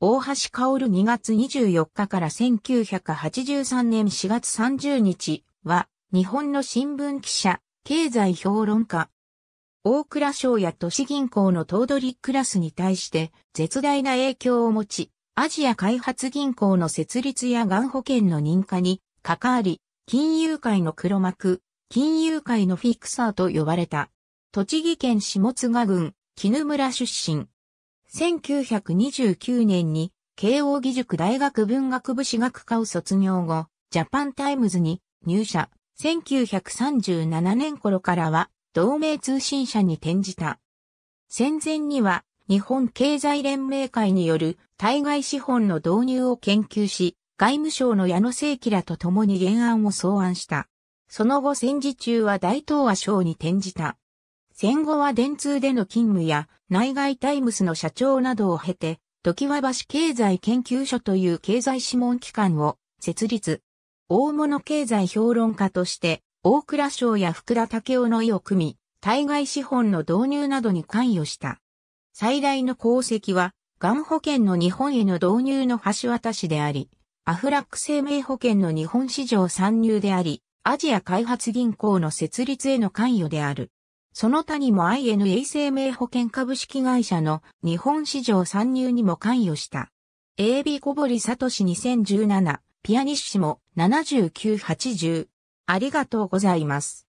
大橋薫2月24日から1983年4月30日は、日本の新聞記者、経済評論家。大倉省や都市銀行の頭取クラスに対して絶大な影響を持ち、アジア開発銀行の設立やがん保険の認可に関わり、金融界の黒幕、金融界のフィクサーと呼ばれた。栃木県下津賀郡、絹村出身。1929年に慶応義塾大学文学部史学科を卒業後、ジャパンタイムズに入社。1937年頃からは同盟通信社に転じた。戦前には日本経済連盟会による対外資本の導入を研究し、外務省の矢野正紀らと共に原案を草案した。その後戦時中は大東亜省に転じた。戦後は電通での勤務や内外タイムスの社長などを経て、時は橋経済研究所という経済諮問機関を設立。大物経済評論家として、大倉省や福田武雄の意を組み、対外資本の導入などに関与した。最大の功績は、がん保険の日本への導入の橋渡しであり、アフラック生命保険の日本市場参入であり、アジア開発銀行の設立への関与である。その他にも INA 生命保険株式会社の日本市場参入にも関与した。AB 小堀聡2017、ピアニッシモ7980。ありがとうございます。